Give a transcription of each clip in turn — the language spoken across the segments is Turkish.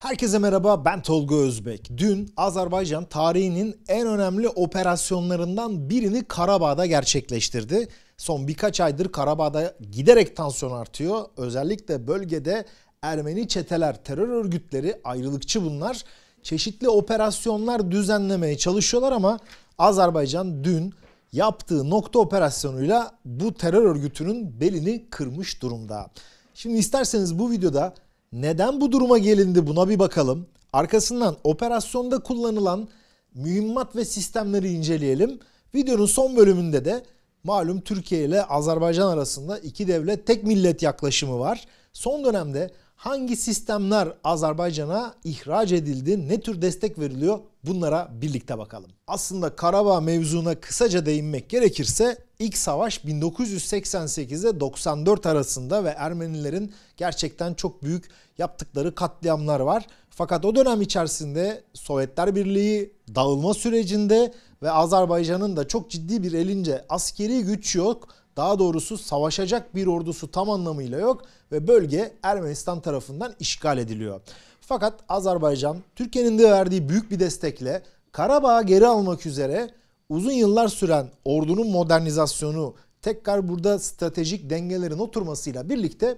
Herkese merhaba ben Tolga Özbek. Dün Azerbaycan tarihinin en önemli operasyonlarından birini Karabağ'da gerçekleştirdi. Son birkaç aydır Karabağ'da giderek tansiyon artıyor. Özellikle bölgede Ermeni çeteler, terör örgütleri, ayrılıkçı bunlar çeşitli operasyonlar düzenlemeye çalışıyorlar ama Azerbaycan dün yaptığı nokta operasyonuyla bu terör örgütünün belini kırmış durumda. Şimdi isterseniz bu videoda neden bu duruma gelindi buna bir bakalım. Arkasından operasyonda kullanılan mühimmat ve sistemleri inceleyelim. Videonun son bölümünde de malum Türkiye ile Azerbaycan arasında iki devlet tek millet yaklaşımı var. Son dönemde Hangi sistemler Azerbaycan'a ihraç edildi? Ne tür destek veriliyor? Bunlara birlikte bakalım. Aslında Karabağ mevzuna kısaca değinmek gerekirse ilk savaş 1988'de 94 arasında ve Ermenilerin gerçekten çok büyük yaptıkları katliamlar var. Fakat o dönem içerisinde Sovyetler Birliği dağılma sürecinde ve Azerbaycan'ın da çok ciddi bir elince askeri güç yok daha doğrusu savaşacak bir ordusu tam anlamıyla yok ve bölge Ermenistan tarafından işgal ediliyor. Fakat Azerbaycan Türkiye'nin de verdiği büyük bir destekle Karabağ'ı geri almak üzere uzun yıllar süren ordunun modernizasyonu tekrar burada stratejik dengelerin oturmasıyla birlikte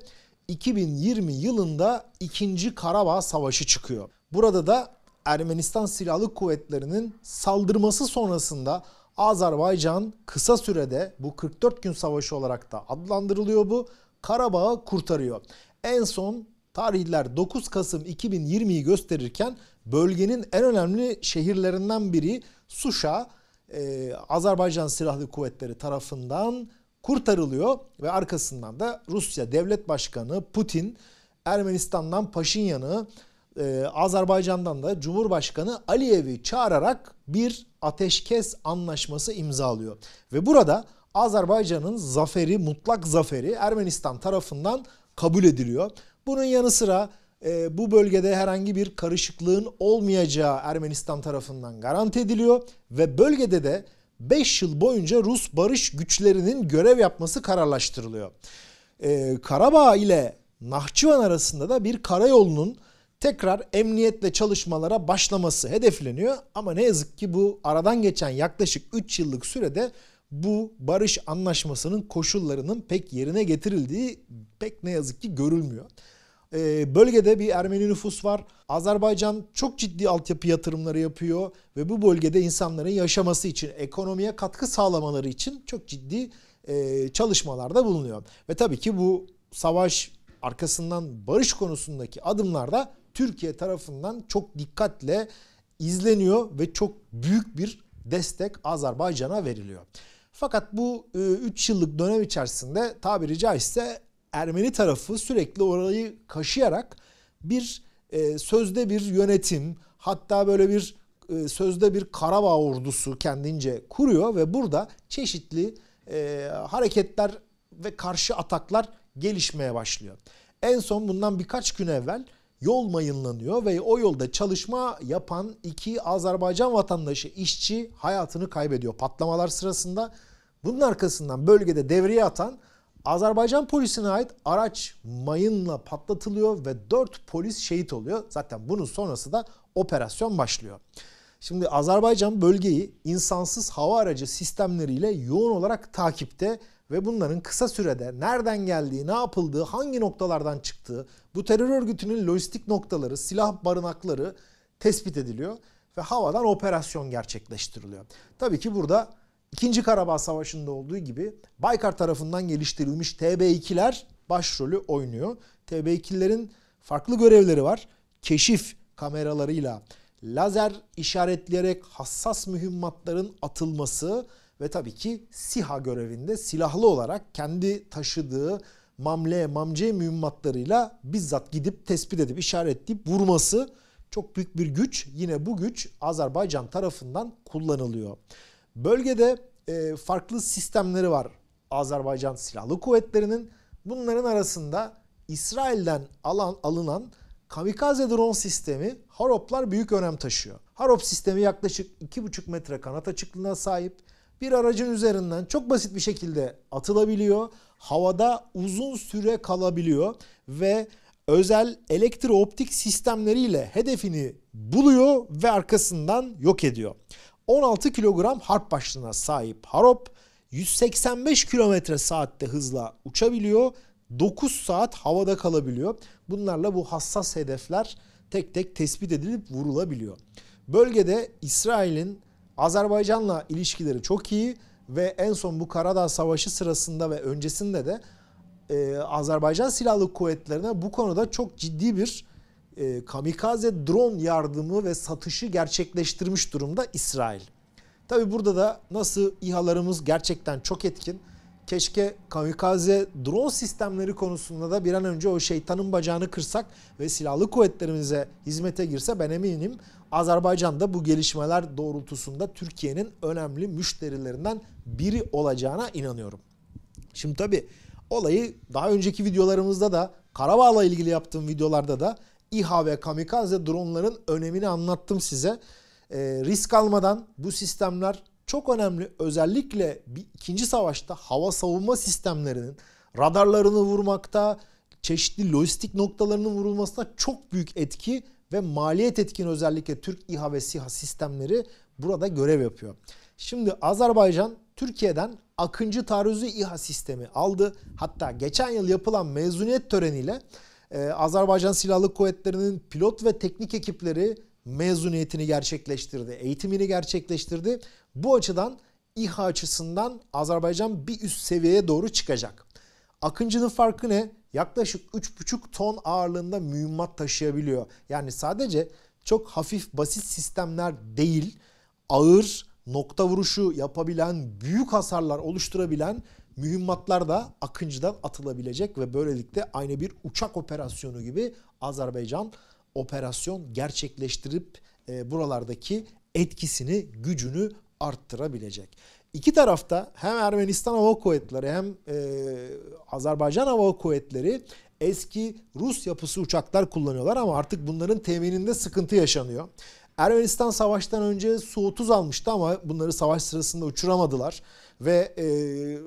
2020 yılında 2. Karabağ Savaşı çıkıyor. Burada da Ermenistan Silahlı Kuvvetleri'nin saldırması sonrasında Azerbaycan kısa sürede bu 44 gün savaşı olarak da adlandırılıyor bu. Karabağ'ı kurtarıyor. En son tarihler 9 Kasım 2020'yi gösterirken bölgenin en önemli şehirlerinden biri Suşa e, Azerbaycan Silahlı Kuvvetleri tarafından kurtarılıyor ve arkasından da Rusya Devlet Başkanı Putin Ermenistan'dan Paşinyan'ı e, Azerbaycan'dan da Cumhurbaşkanı Aliyev'i çağırarak bir ateşkes anlaşması imzalıyor. Ve burada Azerbaycan'ın zaferi, mutlak zaferi Ermenistan tarafından kabul ediliyor. Bunun yanı sıra e, bu bölgede herhangi bir karışıklığın olmayacağı Ermenistan tarafından garanti ediliyor ve bölgede de 5 yıl boyunca Rus barış güçlerinin görev yapması kararlaştırılıyor. E, Karabağ ile Nahçıvan arasında da bir karayolunun tekrar emniyetle çalışmalara başlaması hedefleniyor. Ama ne yazık ki bu aradan geçen yaklaşık 3 yıllık sürede bu barış anlaşmasının koşullarının pek yerine getirildiği pek ne yazık ki görülmüyor. Ee, bölgede bir Ermeni nüfus var. Azerbaycan çok ciddi altyapı yatırımları yapıyor ve bu bölgede insanların yaşaması için, ekonomiye katkı sağlamaları için çok ciddi e, çalışmalarda bulunuyor. Ve tabii ki bu savaş arkasından barış konusundaki adımlar da Türkiye tarafından çok dikkatle izleniyor ve çok büyük bir destek Azerbaycan'a veriliyor. Fakat bu 3 e, yıllık dönem içerisinde tabiri caizse Ermeni tarafı sürekli orayı kaşıyarak bir e, sözde bir yönetim hatta böyle bir e, sözde bir Karabağ ordusu kendince kuruyor ve burada çeşitli hareketler ve karşı ataklar gelişmeye başlıyor. En son bundan birkaç gün evvel yol mayınlanıyor ve o yolda çalışma yapan iki Azerbaycan vatandaşı işçi hayatını kaybediyor patlamalar sırasında. Bunun arkasından bölgede devreye atan Azerbaycan polisine ait araç mayınla patlatılıyor ve 4 polis şehit oluyor. Zaten bunun sonrası da operasyon başlıyor. Şimdi Azerbaycan bölgeyi insansız hava aracı sistemleriyle yoğun olarak takipte ve bunların kısa sürede nereden geldiği, ne yapıldığı, hangi noktalardan çıktığı, bu terör örgütünün lojistik noktaları, silah barınakları tespit ediliyor ve havadan operasyon gerçekleştiriliyor. Tabii ki burada 2. Karabağ Savaşı'nda olduğu gibi Baykar tarafından geliştirilmiş TB2'ler başrolü oynuyor. TB2'lerin farklı görevleri var. Keşif kameralarıyla lazer işaretleyerek hassas mühimmatların atılması, ve tabii ki SİHA görevinde silahlı olarak kendi taşıdığı mamle, mamce mühimmatlarıyla bizzat gidip tespit edip işaretleyip vurması çok büyük bir güç. Yine bu güç Azerbaycan tarafından kullanılıyor. Bölgede e, farklı sistemleri var Azerbaycan Silahlı Kuvvetleri'nin. Bunların arasında İsrail'den alan, alınan kamikaze drone sistemi Haroplar büyük önem taşıyor. Harop sistemi yaklaşık 2,5 metre kanat açıklığına sahip bir aracın üzerinden çok basit bir şekilde atılabiliyor. Havada uzun süre kalabiliyor ve özel elektrooptik sistemleriyle hedefini buluyor ve arkasından yok ediyor. 16 kilogram harp başlığına sahip Harop 185 kilometre saatte hızla uçabiliyor. 9 saat havada kalabiliyor. Bunlarla bu hassas hedefler tek tek tespit edilip vurulabiliyor. Bölgede İsrail'in Azerbaycan'la ilişkileri çok iyi ve en son bu Karadağ Savaşı sırasında ve öncesinde de e, Azerbaycan Silahlı Kuvvetleri'ne bu konuda çok ciddi bir e, kamikaze drone yardımı ve satışı gerçekleştirmiş durumda İsrail. Tabi burada da nasıl İHA'larımız gerçekten çok etkin. Keşke kamikaze drone sistemleri konusunda da bir an önce o şeytanın bacağını kırsak ve silahlı kuvvetlerimize hizmete girse ben eminim Azerbaycan'da bu gelişmeler doğrultusunda Türkiye'nin önemli müşterilerinden biri olacağına inanıyorum. Şimdi tabii olayı daha önceki videolarımızda da Karabağ'la ilgili yaptığım videolarda da İHA ve kamikaze dronların önemini anlattım size. E, risk almadan bu sistemler çok önemli. Özellikle bir, ikinci savaşta hava savunma sistemlerinin radarlarını vurmakta, çeşitli lojistik noktalarının vurulmasına çok büyük etki ve maliyet etkin özellikle Türk İHA ve SİHA sistemleri burada görev yapıyor. Şimdi Azerbaycan Türkiye'den Akıncı taarruzu İHA sistemi aldı. Hatta geçen yıl yapılan mezuniyet töreniyle e, Azerbaycan Silahlı Kuvvetleri'nin pilot ve teknik ekipleri mezuniyetini gerçekleştirdi, eğitimini gerçekleştirdi. Bu açıdan İHA açısından Azerbaycan bir üst seviyeye doğru çıkacak. Akıncı'nın farkı ne? Yaklaşık 3,5 ton ağırlığında mühimmat taşıyabiliyor. Yani sadece çok hafif basit sistemler değil, ağır nokta vuruşu yapabilen, büyük hasarlar oluşturabilen mühimmatlar da Akıncı'dan atılabilecek ve böylelikle aynı bir uçak operasyonu gibi Azerbaycan operasyon gerçekleştirip e, buralardaki etkisini, gücünü arttırabilecek. İki tarafta hem Ermenistan Hava Kuvvetleri hem e, Azerbaycan Hava Kuvvetleri eski Rus yapısı uçaklar kullanıyorlar ama artık bunların temininde sıkıntı yaşanıyor. Ermenistan savaştan önce Su-30 almıştı ama bunları savaş sırasında uçuramadılar. Ve e,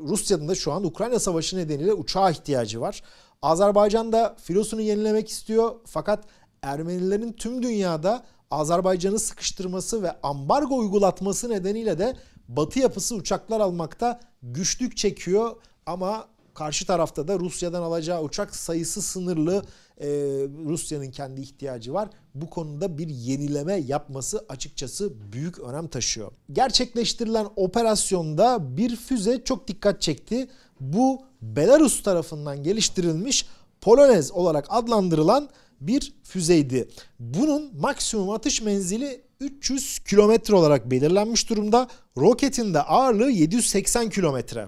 Rusya'nın da şu an Ukrayna Savaşı nedeniyle uçağa ihtiyacı var. Azerbaycan da filosunu yenilemek istiyor fakat Ermenilerin tüm dünyada Azerbaycan'ı sıkıştırması ve ambargo uygulatması nedeniyle de Batı yapısı uçaklar almakta güçlük çekiyor ama karşı tarafta da Rusya'dan alacağı uçak sayısı sınırlı. Ee, Rusya'nın kendi ihtiyacı var. Bu konuda bir yenileme yapması açıkçası büyük önem taşıyor. Gerçekleştirilen operasyonda bir füze çok dikkat çekti. Bu Belarus tarafından geliştirilmiş Polonez olarak adlandırılan bir füzeydi. Bunun maksimum atış menzili 300 kilometre olarak belirlenmiş durumda. Roketin de ağırlığı 780 kilometre.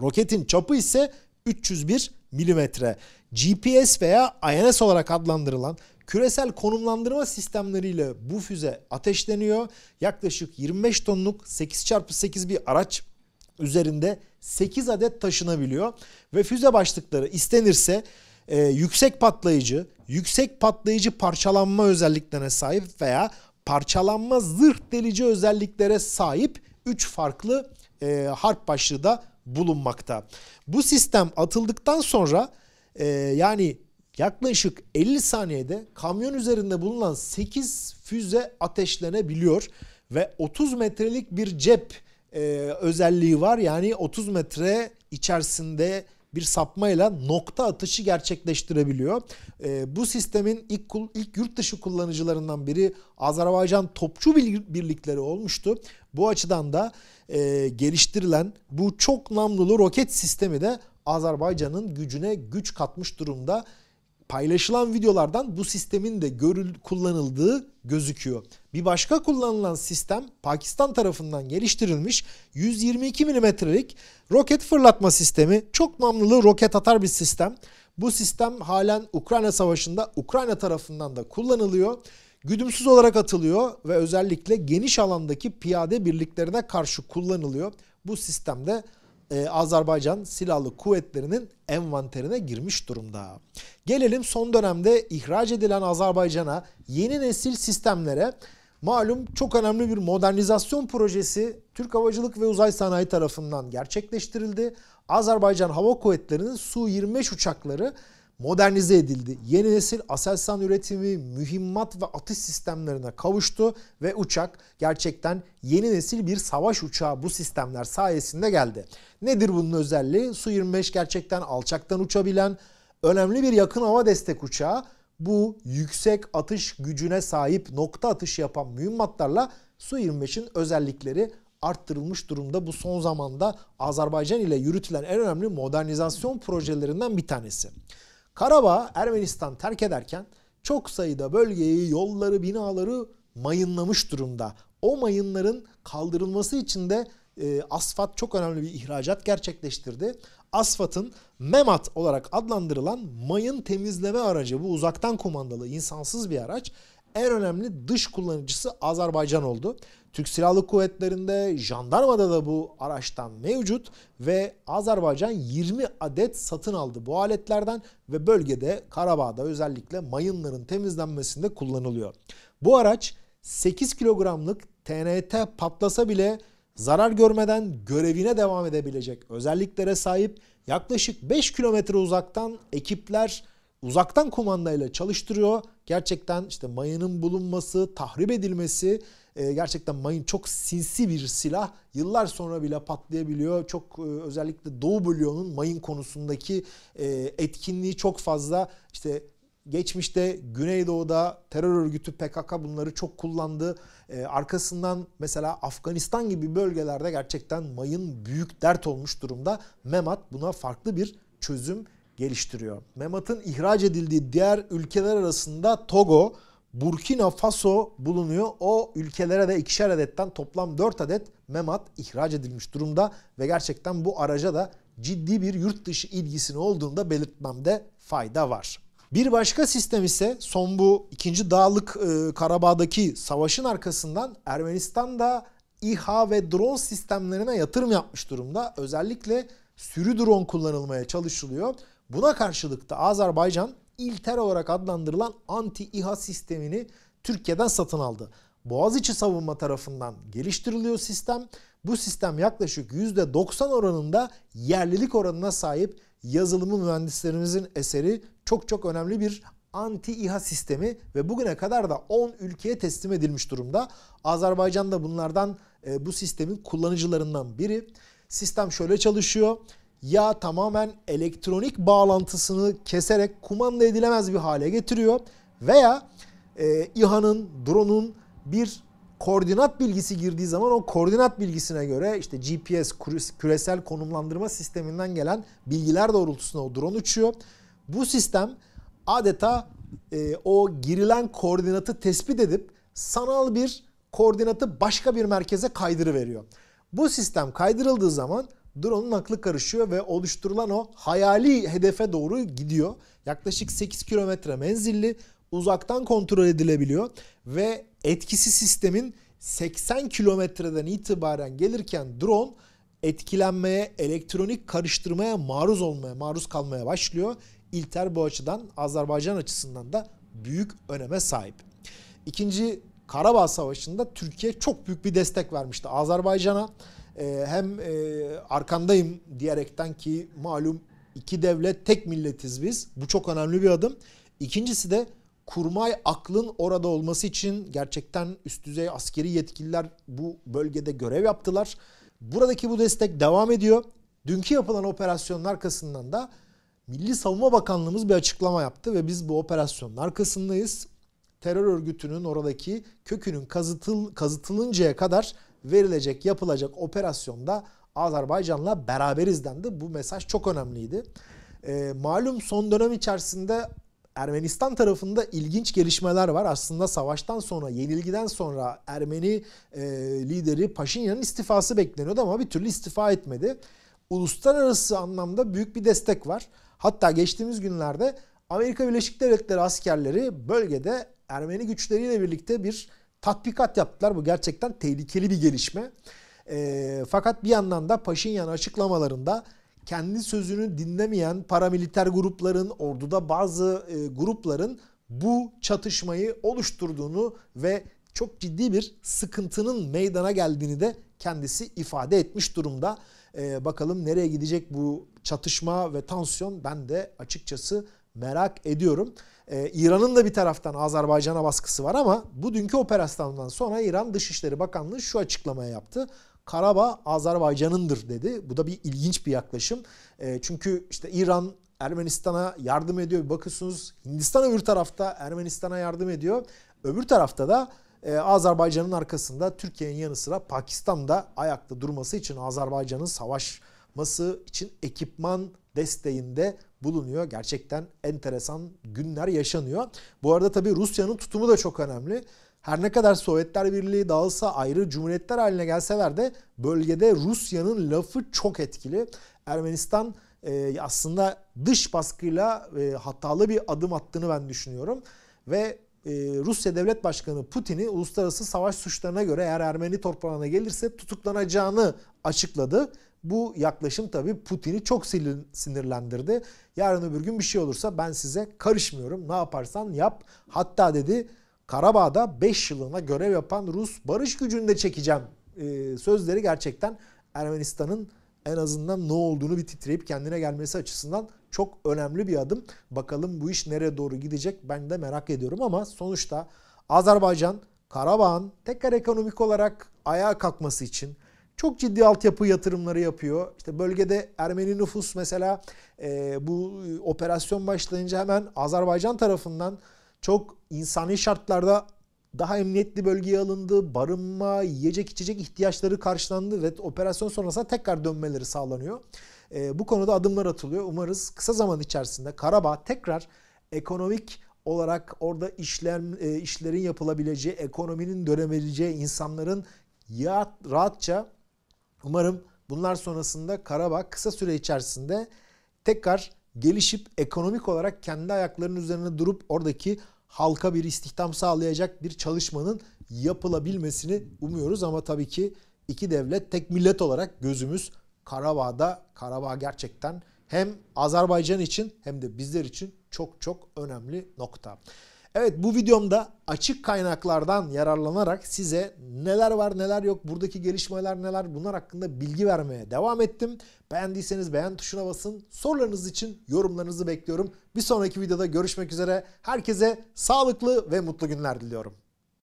Roketin çapı ise 301 milimetre. GPS veya INS olarak adlandırılan küresel konumlandırma sistemleriyle bu füze ateşleniyor. Yaklaşık 25 tonluk 8x8 bir araç üzerinde 8 adet taşınabiliyor ve füze başlıkları istenirse e, yüksek patlayıcı, yüksek patlayıcı parçalanma özelliklerine sahip veya parçalanma zırh delici özelliklere sahip 3 farklı e, harp başlığı da bulunmakta. Bu sistem atıldıktan sonra e, yani yaklaşık 50 saniyede kamyon üzerinde bulunan 8 füze ateşlenebiliyor ve 30 metrelik bir cep e, özelliği var. Yani 30 metre içerisinde bir sapmayla nokta atışı gerçekleştirebiliyor. E, bu sistemin ilk, ilk yurt dışı kullanıcılarından biri Azerbaycan topçu birlikleri olmuştu. Bu açıdan da e, geliştirilen bu çok namlulu roket sistemi de Azerbaycan'ın gücüne güç katmış durumda paylaşılan videolardan bu sistemin de görül kullanıldığı gözüküyor. Bir başka kullanılan sistem Pakistan tarafından geliştirilmiş 122 milimetrelik roket fırlatma sistemi. Çok namlulu roket atar bir sistem. Bu sistem halen Ukrayna Savaşı'nda Ukrayna tarafından da kullanılıyor. Güdümsüz olarak atılıyor ve özellikle geniş alandaki piyade birliklerine karşı kullanılıyor. Bu sistemde e, Azerbaycan silahlı kuvvetlerinin envanterine girmiş durumda. Gelelim son dönemde ihraç edilen Azerbaycan'a yeni nesil sistemlere malum çok önemli bir modernizasyon projesi Türk Havacılık ve Uzay Sanayi tarafından gerçekleştirildi. Azerbaycan Hava Kuvvetleri'nin Su-25 uçakları modernize edildi. Yeni nesil Aselsan üretimi, mühimmat ve atış sistemlerine kavuştu ve uçak gerçekten yeni nesil bir savaş uçağı bu sistemler sayesinde geldi. Nedir bunun özelliği? Su-25 gerçekten alçaktan uçabilen önemli bir yakın hava destek uçağı. Bu yüksek atış gücüne sahip nokta atış yapan mühimmatlarla Su-25'in özellikleri arttırılmış durumda. Bu son zamanda Azerbaycan ile yürütülen en önemli modernizasyon projelerinden bir tanesi. Karabağ Ermenistan terk ederken çok sayıda bölgeyi, yolları, binaları mayınlamış durumda. O mayınların kaldırılması için de e, asfalt çok önemli bir ihracat gerçekleştirdi. Asfat'ın MEMAT olarak adlandırılan mayın temizleme aracı bu uzaktan kumandalı insansız bir araç en önemli dış kullanıcısı Azerbaycan oldu. Türk Silahlı Kuvvetleri'nde, jandarmada da bu araçtan mevcut ve Azerbaycan 20 adet satın aldı bu aletlerden ve bölgede Karabağ'da özellikle mayınların temizlenmesinde kullanılıyor. Bu araç 8 kilogramlık TNT patlasa bile zarar görmeden görevine devam edebilecek özelliklere sahip yaklaşık 5 kilometre uzaktan ekipler uzaktan kumandayla çalıştırıyor. Gerçekten işte mayının bulunması, tahrip edilmesi ee, gerçekten mayın çok sinsi bir silah. Yıllar sonra bile patlayabiliyor. Çok e, özellikle Doğu Bölüyor'un mayın konusundaki e, etkinliği çok fazla. İşte geçmişte Güneydoğu'da terör örgütü PKK bunları çok kullandı. E, arkasından mesela Afganistan gibi bölgelerde gerçekten mayın büyük dert olmuş durumda. Memat buna farklı bir çözüm geliştiriyor. Memat'ın ihraç edildiği diğer ülkeler arasında Togo, Burkina Faso bulunuyor. O ülkelere de ikişer adetten toplam 4 adet memat ihraç edilmiş durumda ve gerçekten bu araca da ciddi bir yurt dışı ilgisini olduğunda belirtmemde fayda var. Bir başka sistem ise son bu 2. Dağlık e, Karabağ'daki savaşın arkasından Ermenistan da İHA ve drone sistemlerine yatırım yapmış durumda. Özellikle sürü drone kullanılmaya çalışılıyor. Buna karşılık da Azerbaycan Ilter olarak adlandırılan anti-İHA sistemini Türkiye'den satın aldı. Boğaziçi savunma tarafından geliştiriliyor sistem. Bu sistem yaklaşık %90 oranında yerlilik oranına sahip yazılımı mühendislerimizin eseri çok çok önemli bir anti-İHA sistemi ve bugüne kadar da 10 ülkeye teslim edilmiş durumda. Azerbaycan da bunlardan e, bu sistemin kullanıcılarından biri. Sistem şöyle çalışıyor ya tamamen elektronik bağlantısını keserek kumanda edilemez bir hale getiriyor veya e, İHA'nın, drone'un bir koordinat bilgisi girdiği zaman o koordinat bilgisine göre işte GPS küresel konumlandırma sisteminden gelen bilgiler doğrultusunda o drone uçuyor. Bu sistem adeta e, o girilen koordinatı tespit edip sanal bir koordinatı başka bir merkeze kaydırı veriyor. Bu sistem kaydırıldığı zaman drone'un aklı karışıyor ve oluşturulan o hayali hedefe doğru gidiyor. Yaklaşık 8 kilometre menzilli uzaktan kontrol edilebiliyor ve etkisi sistemin 80 kilometreden itibaren gelirken drone etkilenmeye, elektronik karıştırmaya maruz olmaya, maruz kalmaya başlıyor. İlter bu açıdan Azerbaycan açısından da büyük öneme sahip. İkinci Karabağ Savaşı'nda Türkiye çok büyük bir destek vermişti Azerbaycan'a ee, hem e, arkandayım diyerekten ki malum iki devlet tek milletiz biz. Bu çok önemli bir adım. İkincisi de kurmay aklın orada olması için gerçekten üst düzey askeri yetkililer bu bölgede görev yaptılar. Buradaki bu destek devam ediyor. Dünkü yapılan operasyonun arkasından da Milli Savunma Bakanlığımız bir açıklama yaptı ve biz bu operasyonun arkasındayız. Terör örgütünün oradaki kökünün kazıtıl, kazıtılıncaya kadar verilecek, yapılacak operasyonda Azerbaycan'la beraberiz dendi. Bu mesaj çok önemliydi. E, malum son dönem içerisinde Ermenistan tarafında ilginç gelişmeler var. Aslında savaştan sonra, yenilgiden sonra Ermeni e, lideri Paşinyan'ın istifası bekleniyordu ama bir türlü istifa etmedi. Uluslararası anlamda büyük bir destek var. Hatta geçtiğimiz günlerde Amerika Birleşik Devletleri askerleri bölgede Ermeni güçleriyle birlikte bir tatbikat yaptılar. Bu gerçekten tehlikeli bir gelişme. E, fakat bir yandan da Paşinyan açıklamalarında kendi sözünü dinlemeyen paramiliter grupların, orduda bazı e, grupların bu çatışmayı oluşturduğunu ve çok ciddi bir sıkıntının meydana geldiğini de kendisi ifade etmiş durumda. E, bakalım nereye gidecek bu çatışma ve tansiyon ben de açıkçası merak ediyorum. Ee, İran'ın da bir taraftan Azerbaycan'a baskısı var ama bu dünkü operasyondan sonra İran Dışişleri Bakanlığı şu açıklamayı yaptı. Karabağ Azerbaycan'ındır dedi. Bu da bir ilginç bir yaklaşım. Ee, çünkü işte İran Ermenistan'a yardım ediyor. Bir bakıyorsunuz Hindistan öbür tarafta Ermenistan'a yardım ediyor. Öbür tarafta da e, Azerbaycan'ın arkasında Türkiye'nin yanı sıra Pakistan'da ayakta durması için Azerbaycan'ın savaşması için ekipman desteğinde bulunuyor. Gerçekten enteresan günler yaşanıyor. Bu arada tabii Rusya'nın tutumu da çok önemli. Her ne kadar Sovyetler Birliği dağılsa ayrı cumhuriyetler haline gelseler de bölgede Rusya'nın lafı çok etkili. Ermenistan e, aslında dış baskıyla e, hatalı bir adım attığını ben düşünüyorum. Ve e, Rusya Devlet Başkanı Putin'i uluslararası savaş suçlarına göre eğer Ermeni toprağına gelirse tutuklanacağını açıkladı. Bu yaklaşım tabii Putin'i çok sinirlendirdi. Yarın öbür gün bir şey olursa ben size karışmıyorum. Ne yaparsan yap. Hatta dedi Karabağ'da 5 yılına görev yapan Rus barış gücünü de çekeceğim. Ee, sözleri gerçekten Ermenistan'ın en azından ne olduğunu bir titreyip kendine gelmesi açısından çok önemli bir adım. Bakalım bu iş nereye doğru gidecek ben de merak ediyorum ama sonuçta Azerbaycan Karabağ'ın tekrar ekonomik olarak ayağa kalkması için çok ciddi altyapı yatırımları yapıyor. İşte bölgede Ermeni nüfus mesela e, bu e, operasyon başlayınca hemen Azerbaycan tarafından çok insani şartlarda daha emniyetli bölgeye alındı, barınma, yiyecek içecek ihtiyaçları karşılandı ve operasyon sonrasında tekrar dönmeleri sağlanıyor. E, bu konuda adımlar atılıyor. Umarız kısa zaman içerisinde Karabağ tekrar ekonomik olarak orada işler, e, işlerin yapılabileceği, ekonominin dönebileceği, insanların ya rahatça Umarım bunlar sonrasında Karabağ kısa süre içerisinde tekrar gelişip ekonomik olarak kendi ayaklarının üzerine durup oradaki halka bir istihdam sağlayacak bir çalışmanın yapılabilmesini umuyoruz ama tabii ki iki devlet tek millet olarak gözümüz Karabağ'da. Karabağ gerçekten hem Azerbaycan için hem de bizler için çok çok önemli nokta. Evet bu videomda açık kaynaklardan yararlanarak size neler var neler yok buradaki gelişmeler neler bunlar hakkında bilgi vermeye devam ettim. Beğendiyseniz beğen tuşuna basın. Sorularınız için yorumlarınızı bekliyorum. Bir sonraki videoda görüşmek üzere. Herkese sağlıklı ve mutlu günler diliyorum.